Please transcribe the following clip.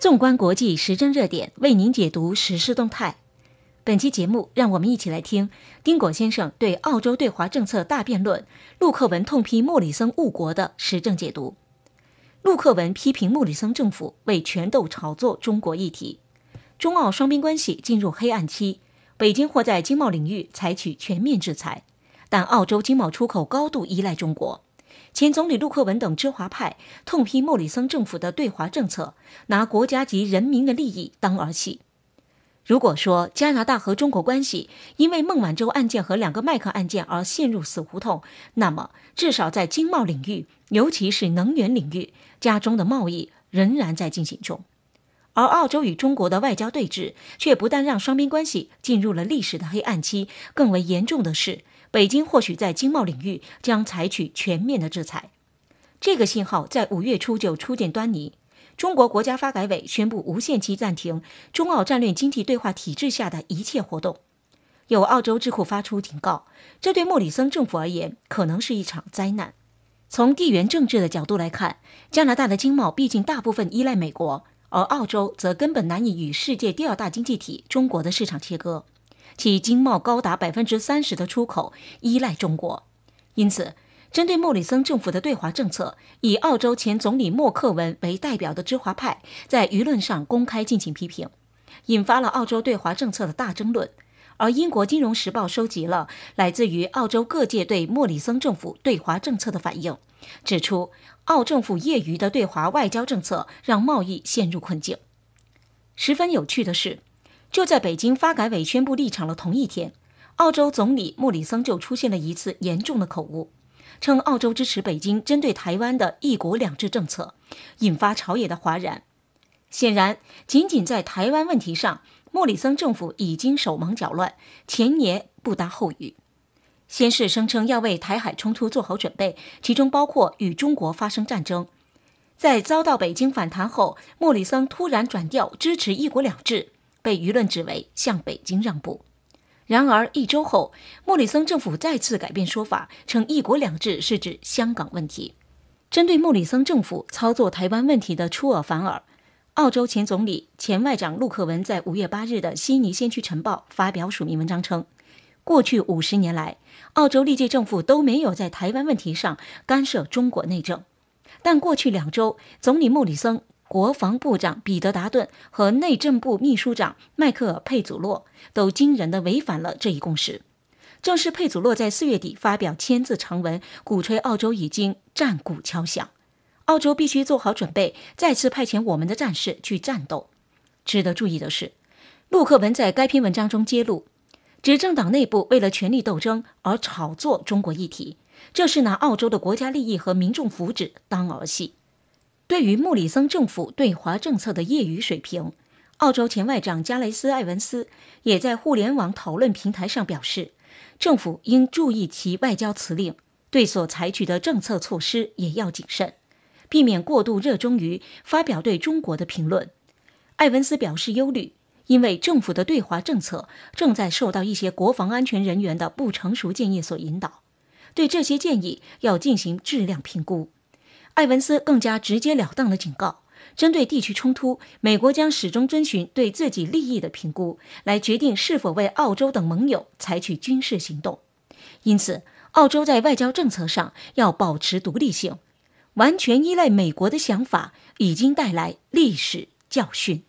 纵观国际时政热点，为您解读时事动态。本期节目，让我们一起来听丁果先生对澳洲对华政策大辩论，陆克文痛批莫里森误国的时政解读。陆克文批评莫里森政府为权斗炒作中国议题，中澳双边关系进入黑暗期，北京或在经贸领域采取全面制裁，但澳洲经贸出口高度依赖中国。前总理陆克文等“知华派”痛批莫里森政府的对华政策，拿国家及人民的利益当儿戏。如果说加拿大和中国关系因为孟晚舟案件和两个麦克案件而陷入死胡同，那么至少在经贸领域，尤其是能源领域，加中的贸易仍然在进行中。而澳洲与中国的外交对峙，却不但让双边关系进入了历史的黑暗期，更为严重的是。北京或许在经贸领域将采取全面的制裁，这个信号在五月初就初见端倪。中国国家发改委宣布无限期暂停中澳战略经济对话体制下的一切活动。有澳洲智库发出警告，这对莫里森政府而言可能是一场灾难。从地缘政治的角度来看，加拿大的经贸毕竟大部分依赖美国，而澳洲则根本难以与世界第二大经济体中国的市场切割。其经贸高达百分之三十的出口依赖中国，因此，针对莫里森政府的对华政策，以澳洲前总理默克文为代表的知华派在舆论上公开进行批评，引发了澳洲对华政策的大争论。而英国《金融时报》收集了来自于澳洲各界对莫里森政府对华政策的反应，指出澳政府业余的对华外交政策让贸易陷入困境。十分有趣的是。就在北京发改委宣布立场的同一天，澳洲总理莫里森就出现了一次严重的口误，称澳洲支持北京针对台湾的一国两制政策，引发朝野的哗然。显然，仅仅在台湾问题上，莫里森政府已经手忙脚乱，前言不搭后语。先是声称要为台海冲突做好准备，其中包括与中国发生战争，在遭到北京反弹后，莫里森突然转调支持一国两制。被舆论指为向北京让步，然而一周后，莫里森政府再次改变说法，称“一国两制”是指香港问题。针对莫里森政府操作台湾问题的出尔反尔，澳洲前总理、前外长陆克文在五月八日的悉尼先驱晨报发表署名文章称，过去五十年来，澳洲历届政府都没有在台湾问题上干涉中国内政，但过去两周，总理莫里森。国防部长彼得·达顿和内政部秘书长迈克尔·佩祖洛都惊人的违反了这一共识。正是佩祖洛在四月底发表签字长文，鼓吹澳洲已经战鼓敲响，澳洲必须做好准备，再次派遣我们的战士去战斗。值得注意的是，陆克文在该篇文章中揭露，执政党内部为了权力斗争而炒作中国议题，这是拿澳洲的国家利益和民众福祉当儿戏。对于穆里森政府对华政策的业余水平，澳洲前外长加雷斯·艾文斯也在互联网讨论平台上表示，政府应注意其外交辞令，对所采取的政策措施也要谨慎，避免过度热衷于发表对中国的评论。艾文斯表示忧虑，因为政府的对华政策正在受到一些国防安全人员的不成熟建议所引导，对这些建议要进行质量评估。艾文斯更加直截了当的警告，针对地区冲突，美国将始终遵循对自己利益的评估来决定是否为澳洲等盟友采取军事行动。因此，澳洲在外交政策上要保持独立性，完全依赖美国的想法已经带来历史教训。